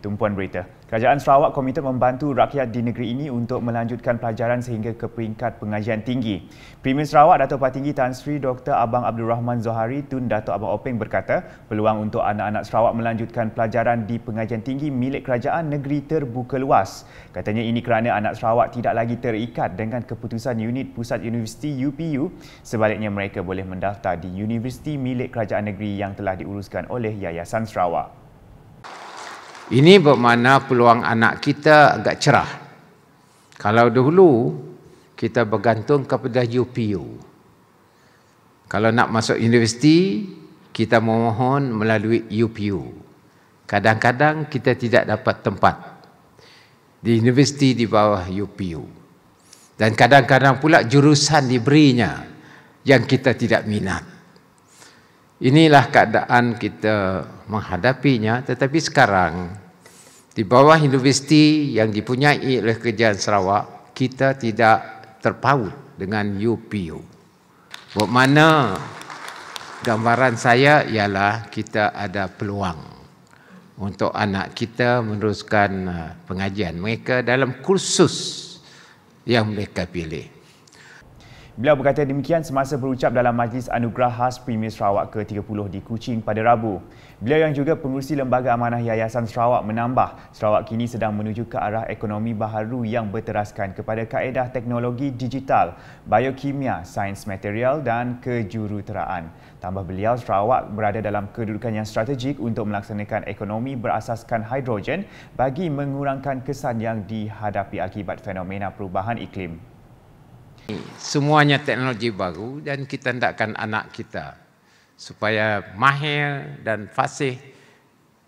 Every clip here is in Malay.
Tumpuan Berita. Kerajaan Sarawak komited membantu rakyat di negeri ini untuk melanjutkan pelajaran sehingga ke peringkat pengajian tinggi. Premier Sarawak Dato' Patinggi Tan Sri Dr. Abang Abdul Rahman Zohari Tun Datuk Abang Openg berkata, peluang untuk anak-anak Sarawak melanjutkan pelajaran di pengajian tinggi milik kerajaan negeri terbuka luas. Katanya ini kerana anak Sarawak tidak lagi terikat dengan keputusan unit pusat universiti UPU. Sebaliknya mereka boleh mendaftar di universiti milik kerajaan negeri yang telah diuruskan oleh Yayasan Sarawak. Ini bermakna peluang anak kita agak cerah. Kalau dahulu kita bergantung kepada UPU. Kalau nak masuk universiti, kita memohon melalui UPU. Kadang-kadang kita tidak dapat tempat di universiti di bawah UPU. Dan kadang-kadang pula jurusan diberinya yang kita tidak minat. Inilah keadaan kita menghadapinya tetapi sekarang di bawah universiti yang dipunyai oleh kerajaan Sarawak kita tidak terpaut dengan UPU. Bermakna gambaran saya ialah kita ada peluang untuk anak kita meneruskan uh, pengajian mereka dalam kursus yang mereka pilih. Beliau berkata demikian semasa berucap dalam Majlis Anugerah Khas Premier Sarawak ke-30 di Kuching pada Rabu. Beliau yang juga pengurusi Lembaga Amanah Yayasan Sarawak menambah Sarawak kini sedang menuju ke arah ekonomi baharu yang berteraskan kepada kaedah teknologi digital, biokimia, sains material dan kejuruteraan. Tambah beliau, Sarawak berada dalam kedudukan yang strategik untuk melaksanakan ekonomi berasaskan hidrogen bagi mengurangkan kesan yang dihadapi akibat fenomena perubahan iklim semuanya teknologi baru dan kita hendakkan anak kita supaya mahir dan fasih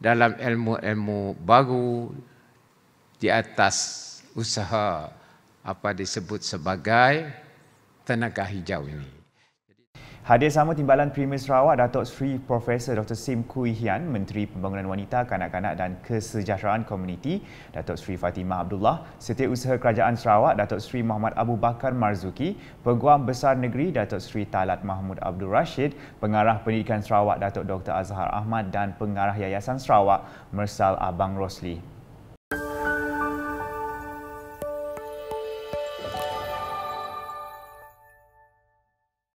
dalam ilmu-ilmu baru di atas usaha apa disebut sebagai tenaga hijau ini. Hadir sama Timbalan Premier Sarawak Datuk Sri Profesor Dr. Sim Kui Hian, Menteri Pembangunan Wanita, Kanak-kanak dan Kesejahteraan Komuniti, Datuk Sri Fatimah Abdullah, Setiausaha Kerajaan Sarawak Datuk Sri Muhammad Abu Bakar Marzuki, Peguam Besar Negeri Datuk Sri Talat Mahmud Abdul Rashid, Pengarah Pendidikan Sarawak Datuk Dr. Azhar Ahmad dan Pengarah Yayasan Sarawak Mersal Abang Rosli.